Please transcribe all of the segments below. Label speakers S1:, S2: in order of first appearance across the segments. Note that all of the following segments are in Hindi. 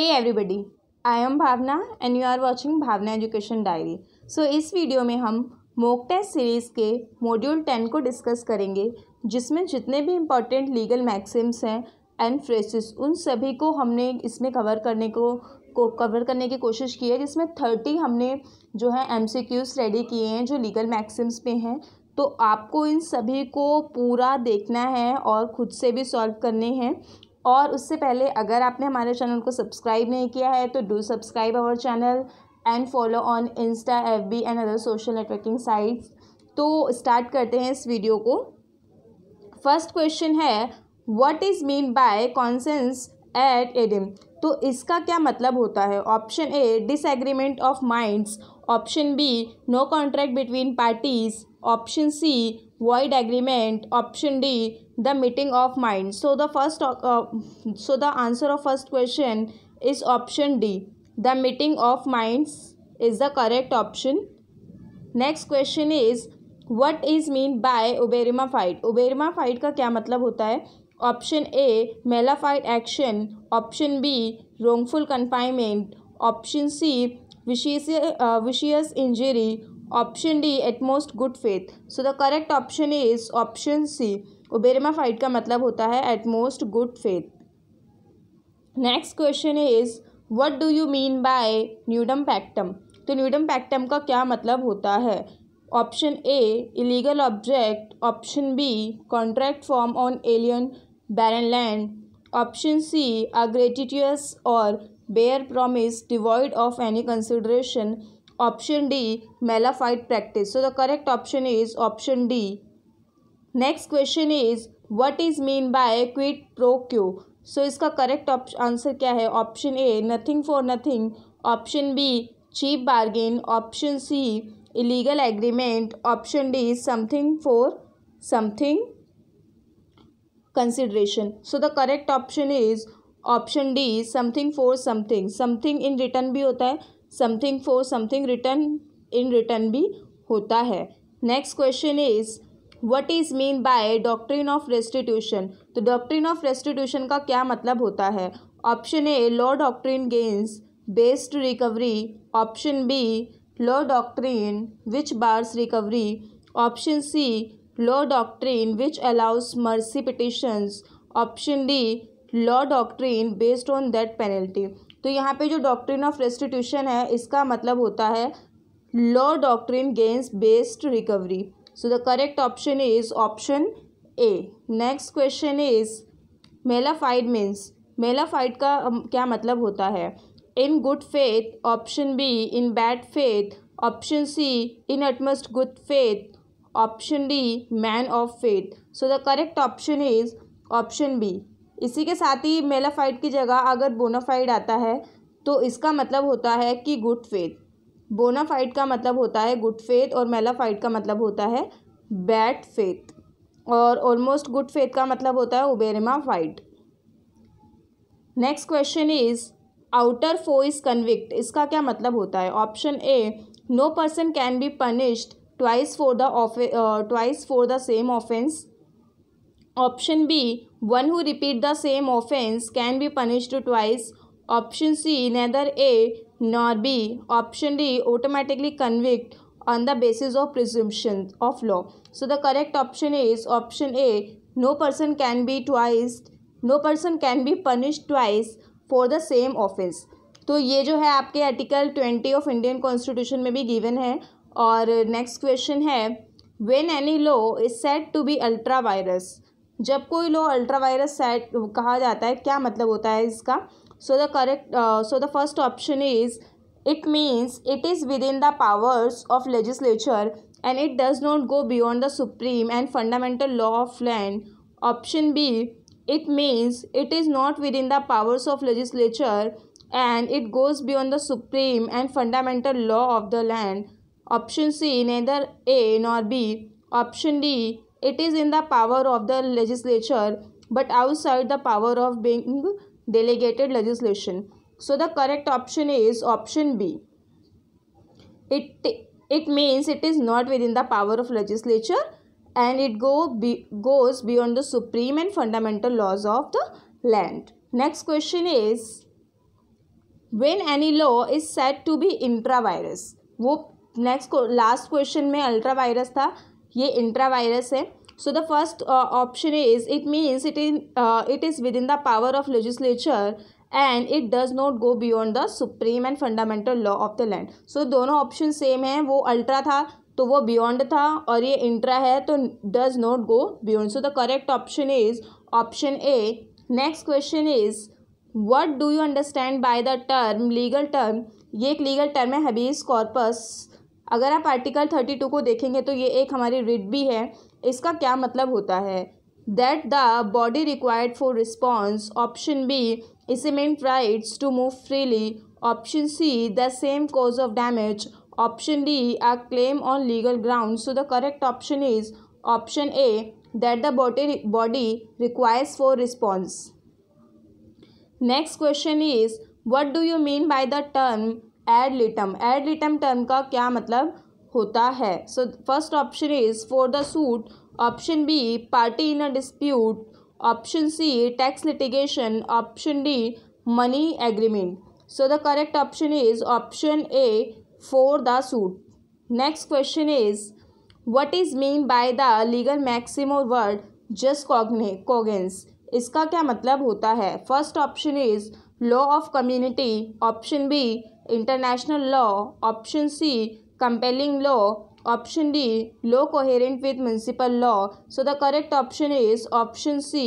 S1: Hey everybody I am Bhavna and you are watching Bhavna education diary so इस वीडियो में हम मोक टेस्ट सीरीज़ के मॉड्यूल टेन को डिस्कस करेंगे जिसमें जितने भी इम्पॉर्टेंट लीगल मैक्सिम्स हैं एंड फ्रेसिस उन सभी को हमने इसमें कवर करने को को कवर करने की कोशिश की है जिसमें थर्टी हमने जो है एम सी रेडी किए हैं जो लीगल मैक्सिम्स पे हैं तो आपको इन सभी को पूरा देखना है और ख़ुद से भी सॉल्व करने हैं और उससे पहले अगर आपने हमारे चैनल को सब्सक्राइब नहीं किया है तो do subscribe our channel and follow on insta F B and other social networking sites तो स्टार्ट करते हैं इस वीडियो को फर्स्ट क्वेश्चन है what is mean by consensus ad idem तो इसका क्या मतलब होता है option A disagreement of minds option B no contract between parties option C void agreement option D the meeting of mind so the first so the answer of first question is option D the meeting of minds is the correct option next question is what is mean by uberrima fide uberrima fide का क्या मतलब होता है option A malafide action option B wrongful confinement option C विशेष vicious injury option D utmost good faith so the correct option is option C fide का मतलब होता है utmost good faith next question is what do you mean by nudum pactum तो न्यूडम पैक्टम का क्या मतलब होता है option A illegal object option B contract form on alien barren land option C a gratuitous और bare promise devoid of any consideration option D malafide practice so the correct option is option D next question is what is mean by quid pro quo so इसका करेक्ट आंसर क्या है option A nothing for nothing option B cheap bargain option C illegal agreement option D something for something consideration so the correct option is option D something for something something in return भी होता है something for something return in return भी होता है next question is what is mean by doctrine of restitution तो डॉक्ट्रिन ऑफ रेस्टिट्यूशन का क्या मतलब होता है option A law doctrine gains based recovery option B law doctrine which bars recovery option C law doctrine which allows mercy petitions option D law doctrine based on that penalty तो यहाँ पे जो डॉक्ट्रिन ऑफ रेस्टिट्यूशन है इसका मतलब होता है law doctrine gains based recovery so the correct option is option a next question is malafide means mala fide का um, क्या मतलब होता है in good faith option B in bad faith option C in utmost good faith option D man of faith so the correct option is option B इसी के साथ ही मेलाफाइड की जगह अगर बोनाफाइड आता है तो इसका मतलब होता है कि गुड फेथ बोनाफाइड का मतलब होता है गुड फेथ और मेलाफाइड का मतलब होता है बैड फेथ और ऑलमोस्ट गुड फेथ का मतलब होता है uberrima fide next question is autrefois convict इसका क्या मतलब होता है option A no person can be punished twice for the twice for the same offence option B one who repeat the same offence can be punished twice option C neither A nor b option d automatically convict on the basis of presumption of law so the correct option is option a no person can be twice no person can be punished twice for the same offense तो ये जो है आपके article twenty of Indian constitution में भी गिवन है और नेक्स्ट क्वेश्चन है when any law is set to be ultra vires जब कोई लॉ अल्ट्रा वायरस सेट कहा जाता है क्या मतलब होता है इसका so the correct uh, so the first option is it means it is within the powers of legislature and it does not go beyond the supreme and fundamental law of land option b it means it is not within the powers of legislature and it goes beyond the supreme and fundamental law of the land option c neither a nor b option d it is in the power of the legislature but outside the power of being delegated legislation so the correct option is option b it it means it is not within the power of legislature and it go be, goes beyond the supreme and fundamental laws of the land next question is when any law is said to be intravirus? वो next? Last question. may ultravirus Tha. था intravirus intra vires so the first uh, option is it means it in uh, it is within the power of legislature and it does not go beyond the supreme and fundamental law of the land so दोनों ऑप्शन सेम hai वो अल्ट्रा था तो वो बियॉन्ड था और ये इंट्रा है तो does not go beyond so the correct option is option A next question is what do you understand by the term legal term ये एक लीगल टर्म है हबीज कॉर्पस अगर आप आर्टिकल थर्टी टू को देखेंगे तो ये एक हमारी रिट भी है इसका क्या मतलब होता है that the body required for response option B easement rights to move freely option C the same cause of damage option D a claim on legal ground so the correct option is option A that the body body requires for response next question is what do you mean by the term ad litem ad litem term का क्या मतलब होता है so first option is for the suit option B party in a dispute option C tax litigation option D money agreement so the correct option is option A for the suit next question is what is mean by the legal maxim और वर्ड जस्ट कॉगने कॉगेंस इसका क्या मतलब होता है first option is law of community option B international law option C compelling law option d law coherent with municipal law so the correct option is option c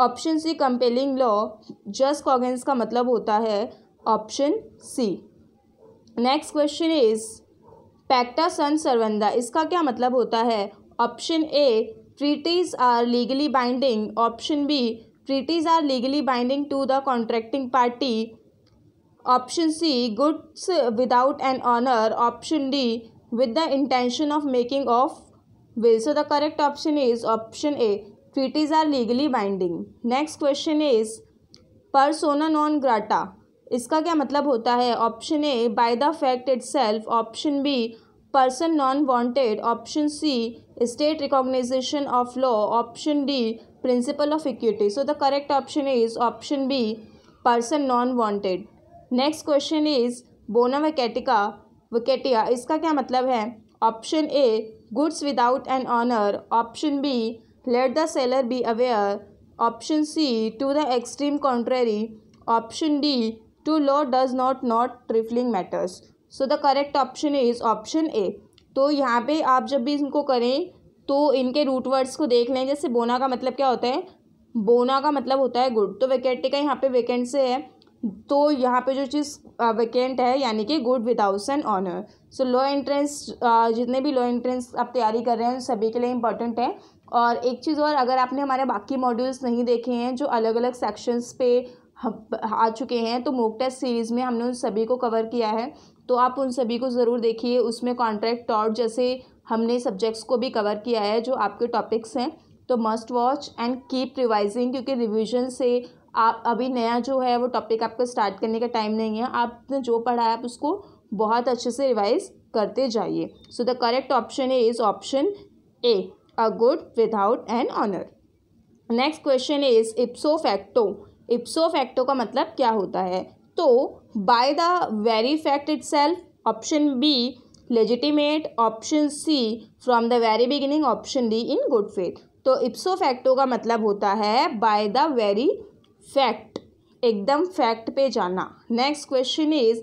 S1: option C compelling law jus cogens का मतलब होता है option C next question is pacta sunt servanda इसका क्या मतलब होता है option A treaties are legally binding option B treaties are legally binding to the contracting party option C goods without an honour option D with the intention of making of will so the correct option is option A treaties are legally binding next question is persona non grata इसका क्या मतलब होता है option A by the fact itself option B person non wanted option C state recognisation of law option D principle of equity so the correct option is option B person non wanted next question is bona वकेटिका वकेटिया इसका क्या मतलब है option A goods without an honour option B let the seller be aware option C to the extreme contrary option D to law does not not trifling matters so the correct option is option A तो यहाँ पे आप जब भी इनको करें तो इनके रूट वर्ड्स को देख लें जैसे बोना का मतलब क्या होता है बोना का मतलब होता है गुड तो वेकेटिका यहाँ पे वेकेंट से है तो यहाँ पे जो चीज़ वैकेंट है यानी कि good without an honour so law entrance जितने भी लो एंट्रेंस आप तैयारी कर रहे हैं सभी के लिए इंपॉर्टेंट है और एक चीज़ और अगर आपने हमारे बाकी मॉड्यूल्स नहीं देखे हैं जो अलग अलग सेक्शंस पे आ चुके हैं तो मोक टेस्ट सीरीज़ में हमने उन सभी को कवर किया है तो आप उन सभी को ज़रूर देखिए उसमें कॉन्ट्रैक्ट टॉट जैसे हमने सब्जेक्ट्स को भी कवर किया है जो आपके टॉपिक्स हैं तो must watch and keep revising क्योंकि रिविजन से आप अभी नया जो है वो टॉपिक आपको स्टार्ट करने का टाइम नहीं है आपने जो पढ़ा है आप उसको बहुत अच्छे से रिवाइज करते जाइए so the correct option A is option A a good without an owner next question is ipso facto ipso facto का मतलब क्या होता है तो by the very fact itself option B legitimate option C from the very beginning option D in good faith तो इप्सो फैक्टो का मतलब होता है बाय द वेरी फैक्ट एकदम फैक्ट पे जाना next question is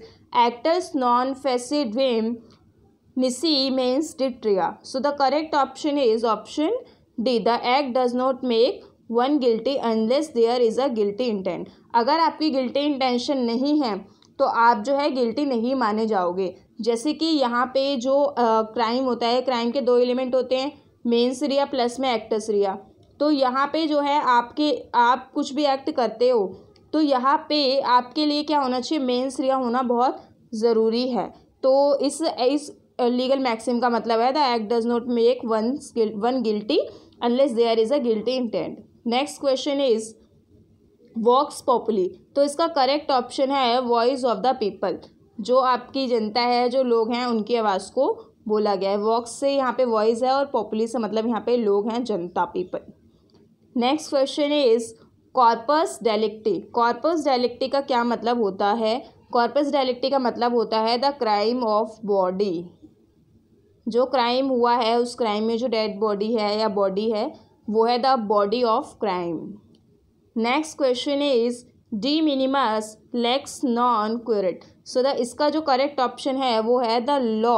S1: actus non फेसिड reum nisi mens sit rea so the correct option is option D the act does not make one guilty unless there is a guilty intent अगर आपकी गिल्टी इंटेंशन नहीं है तो आप जो है गिल्टी नहीं माने जाओगे जैसे कि यहाँ पे जो क्राइम होता है क्राइम के दो एलिमेंट होते हैं मेन्स रिया प्लस में एक्टस रिया तो यहाँ पे जो है आपके आप कुछ भी एक्ट करते हो तो यहाँ पे आपके लिए क्या होना चाहिए मेंस रिया होना बहुत ज़रूरी है तो इस इस लीगल मैक्सिम का मतलब है the act does not make one one guilty unless there is a guilty intent next question is vox populi तो इसका करेक्ट ऑप्शन है वॉइस ऑफ द पीपल जो आपकी जनता है जो लोग हैं उनकी आवाज़ को बोला गया है वॉक्स से यहाँ पे वॉइस है और पॉपुली से मतलब यहाँ पे लोग हैं जनता people next question is corpus delicti corpus delicti का क्या मतलब होता है कॉर्पस डेलिक्टी का मतलब होता है द क्राइम ऑफ बॉडी जो क्राइम हुआ है उस क्राइम में जो डेड बॉडी है या बॉडी है वो है the body of crime next question is de minimis lex non curat so the इसका जो करेक्ट ऑप्शन है वो है the law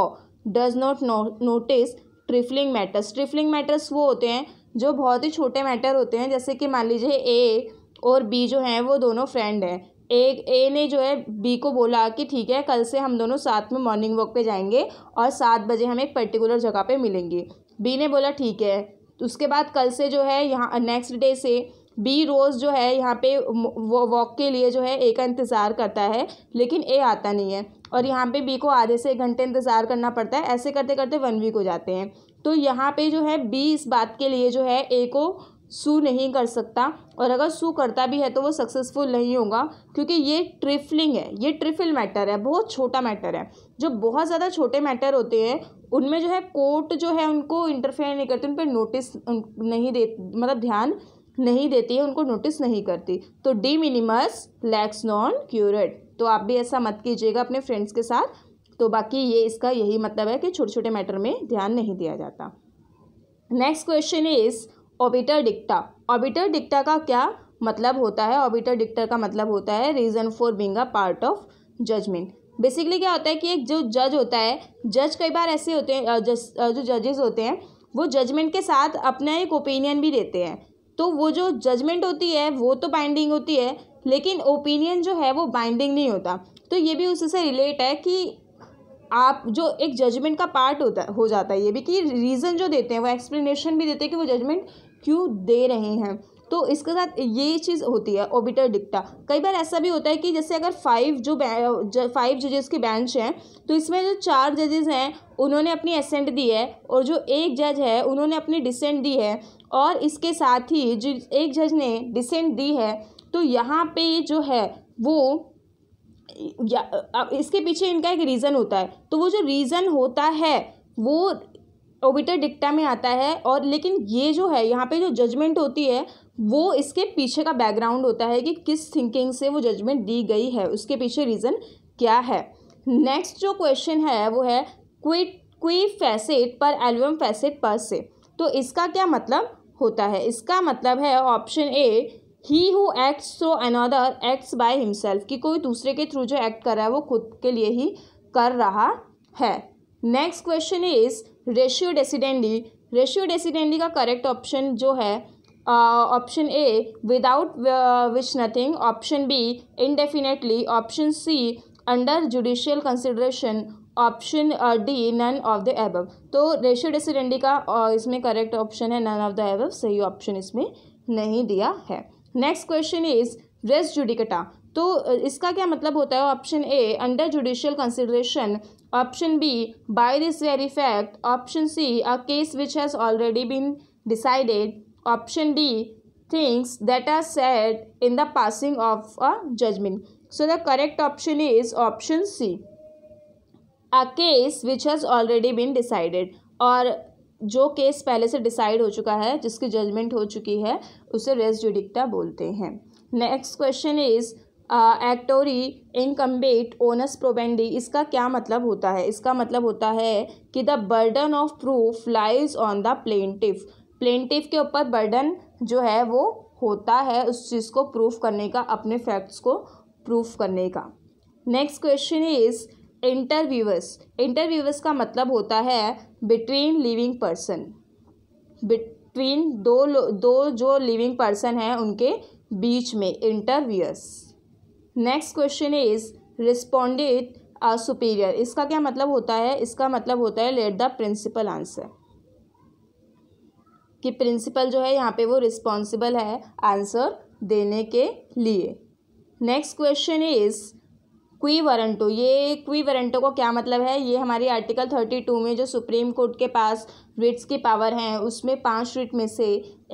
S1: does not notice trifling matters trifling matters वो होते हैं जो बहुत ही छोटे मैटर होते हैं जैसे कि मान लीजिए ए और बी जो हैं वो दोनों फ्रेंड हैं ए ए ने जो है बी को बोला कि ठीक है कल से हम दोनों साथ में मॉर्निंग वॉक पे जाएंगे और सात बजे हम एक पर्टिकुलर जगह पे मिलेंगे बी ने बोला ठीक है उसके बाद कल से जो है यहाँ नेक्स्ट डे से बी रोज़ जो है यहाँ पे वो वॉक के लिए जो है ए का इंतज़ार करता है लेकिन ए आता नहीं है और यहाँ पे बी को आधे से एक घंटे इंतज़ार करना पड़ता है ऐसे करते करते वन वीक हो जाते हैं तो यहाँ पे जो है बी इस बात के लिए जो है ए को सू नहीं कर सकता और अगर सू करता भी है तो वो सक्सेसफुल नहीं होगा क्योंकि ये ट्रिफलिंग है ये ट्रिफिल मैटर है बहुत छोटा मैटर है जो बहुत ज़्यादा छोटे मैटर होते हैं उनमें जो है कोर्ट जो है उनको इंटरफेयर नहीं करती उन पर नोटिस नहीं दे मतलब ध्यान नहीं देती है उनको नोटिस नहीं करती तो de minimis lex non curat तो आप भी ऐसा मत कीजिएगा अपने फ्रेंड्स के साथ तो बाकी ये इसका यही मतलब है कि छोटे छोटे मैटर में ध्यान नहीं दिया जाता next question is obiter dicta obiter dicta का क्या मतलब होता है ऑबिटर डिक्टर का मतलब होता है reason for being a part of judgement basically क्या होता है कि एक जो जज होता है जज कई बार ऐसे होते हैं जस, जो जजेस होते हैं वो जजमेंट के साथ अपना एक ओपिनियन भी देते हैं तो वो जो जजमेंट होती है वो तो बाइंडिंग होती है लेकिन ओपिनियन जो है वो बाइंडिंग नहीं होता तो ये भी उससे रिलेट है कि आप जो एक जजमेंट का पार्ट होता हो जाता है ये भी कि रीज़न जो देते हैं वो एक्सप्लेनेशन भी देते हैं कि वो जजमेंट क्यों दे रहे हैं तो इसके साथ ये चीज़ होती है ओबिटर डिक्टा कई बार ऐसा भी होता है कि जैसे अगर फाइव जो फाइव जजेस की बेंच हैं तो इसमें जो चार जजेस हैं उन्होंने अपनी एसेंट दी है और जो एक जज है उन्होंने अपनी डिसेंट दी है और इसके साथ ही जो एक जज ने डिसेंट दी है तो यहाँ पे जो है वो या इसके पीछे इनका एक रीज़न होता है तो वो जो रीज़न होता है वो ओबिटर डिक्टा में आता है और लेकिन ये जो है यहाँ पे जो जजमेंट होती है वो इसके पीछे का बैकग्राउंड होता है कि किस थिंकिंग से वो जजमेंट दी गई है उसके पीछे रीज़न क्या है नेक्स्ट जो क्वेश्चन है वो है क्विट क्वी फैसेट पर एल्बम फैसेट पर से तो इसका क्या मतलब होता है इसका मतलब है option A he who acts through another acts by himself कि कोई दूसरे के थ्रू जो एक्ट कर रहा है वो खुद के लिए ही कर रहा है next question is ratio decidendi ratio decidendi का करेक्ट ऑप्शन जो है option A without which nothing option B indefinitely option C under judicial consideration option D none of the above तो रेशियो डेसिडेंडी का uh, इसमें करेक्ट ऑप्शन है नन ऑफ द एब सही ऑप्शन इसमें नहीं दिया है next question is res judicata तो इसका क्या मतलब होता है option A under judicial consideration option B by this very fact option C a case which has already been decided option D things that are said in the passing of a judgement so the correct option is option C a case which has already been decided और जो केस पहले से डिसाइड हो चुका है जिसकी जजमेंट हो चुकी है उसे रेस जुडिक्टा बोलते हैं next question is actori incumbit onus probandi इसका क्या मतलब होता है इसका मतलब होता है कि the burden of proof lies on the plaintiff plaintiff के ऊपर बर्डन जो है वो होता है उस चीज़ को प्रूफ करने का अपने फैक्ट्स को प्रूफ करने का next question is interviewers interviewers का मतलब होता है बिटवीन लिविंग पर्सन बिटवीन दो दो जो लिविंग पर्सन हैं उनके बीच में interviewers next question is respondeat superior इसका क्या मतलब होता है इसका मतलब होता है लेट द प्रिंसिपल आंसर कि प्रिंसिपल जो है यहाँ पे वो रिस्पॉन्सिबल है आंसर देने के लिए नेक्स्ट क्वेश्चन इज़ क्वी वरंटो ये क्वी वरंटो को क्या मतलब है ये हमारी आर्टिकल थर्टी टू में जो सुप्रीम कोर्ट के पास रिट्स की पावर हैं उसमें पांच रिट में से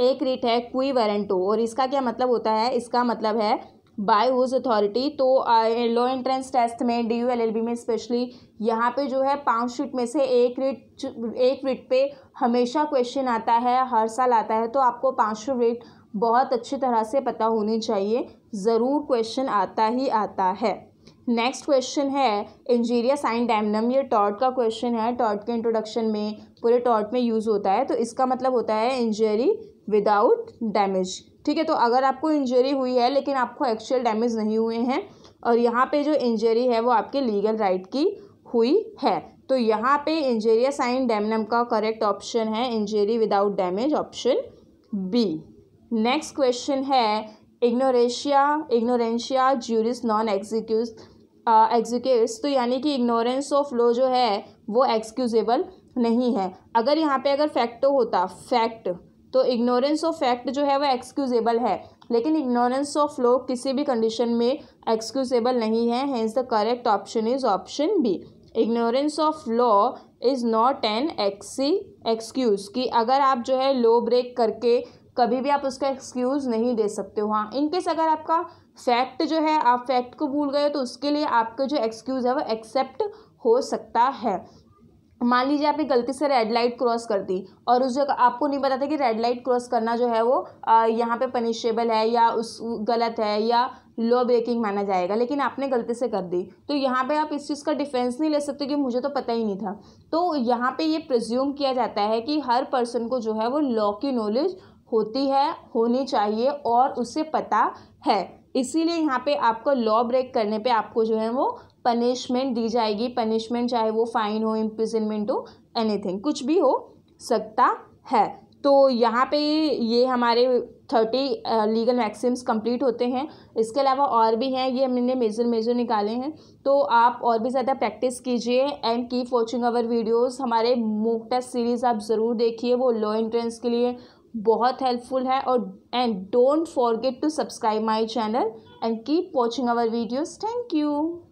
S1: एक रिट है क्वी वरंटो और इसका क्या मतलब होता है इसका मतलब है बाय हुज अथॉरिटी तो लो एंट्रेंस टेस्ट में D U L L B में स्पेशली यहाँ पे जो है पाँच शीट में से एक रिट एक रिट पे हमेशा क्वेश्चन आता है हर साल आता है तो आपको सौ रिट बहुत अच्छी तरह से पता होनी चाहिए ज़रूर क्वेश्चन आता ही आता है नेक्स्ट क्वेश्चन है इंजीरिया साइन डैमनम ये टॉर्ट का क्वेश्चन है टॉर्ट के इंट्रोडक्शन में पूरे टॉर्ट में यूज़ होता है तो इसका मतलब होता है इंजरी विदाउट डैमेज ठीक है तो अगर आपको इंजरी हुई है लेकिन आपको एक्चुअल डैमेज नहीं हुए हैं और यहाँ पे जो इंजरी है वो आपके लीगल राइट की हुई है तो यहाँ पे इंजेरिया साइन डैमनम का करेक्ट ऑप्शन है injury without damage option B next question है ignorantia ignorantia juris non excusat excusat तो यानी कि इग्नोरेंस ऑफ लॉ जो है वो एक्सक्यूजेबल नहीं है अगर यहाँ पे अगर फैक्टो होता फैक्ट तो इग्नोरेंस ऑफ फैक्ट जो है वह एक्सक्यूजेबल है लेकिन इग्नोरेंस ऑफ लॉ किसी भी कंडीशन में एक्सक्यूजेबल नहीं है hence the correct option is option B ignorance of law is not an ex excuse कि अगर आप जो है लॉ ब्रेक करके कभी भी आप उसका एक्सक्यूज़ नहीं दे सकते हो हाँ इनकेस अगर आपका फैक्ट जो है आप फैक्ट को भूल गए तो उसके लिए आपका जो एक्सक्यूज़ है वो एक्सेप्ट हो सकता है मान लीजिए आपने गलती से रेड लाइट क्रॉस कर दी और उस जगह आपको नहीं पता था कि रेड लाइट क्रॉस करना जो है वो यहाँ पे पनिशेबल है या उस गलत है या लॉ ब्रेकिंग माना जाएगा लेकिन आपने गलती से कर दी तो यहाँ पे आप इस चीज़ का डिफेंस नहीं ले सकते कि मुझे तो पता ही नहीं था तो यहाँ पे ये प्रज्यूम किया जाता है कि हर पर्सन को जो है वो लॉ की नॉलेज होती है होनी चाहिए और उसे पता है इसीलिए यहाँ पे आपको लॉ ब्रेक करने पे आपको जो है वो पनिशमेंट दी जाएगी पनिशमेंट चाहे वो फाइन हो इम्प्रिजनमेंट हो एनीथिंग कुछ भी हो सकता है तो यहाँ पे ये हमारे थर्टी लीगल मैक्सिम्स कंप्लीट होते हैं इसके अलावा और भी हैं ये हमने मेजर मेजर निकाले हैं तो आप और भी ज़्यादा प्रैक्टिस कीजिए and keep watching our videos हमारे मोक टेस्ट सीरीज़ आप ज़रूर देखिए वो लो एंट्रेंस के लिए बहुत हेल्पफुल है और and don't forget to subscribe my channel and keep watching our videos thank you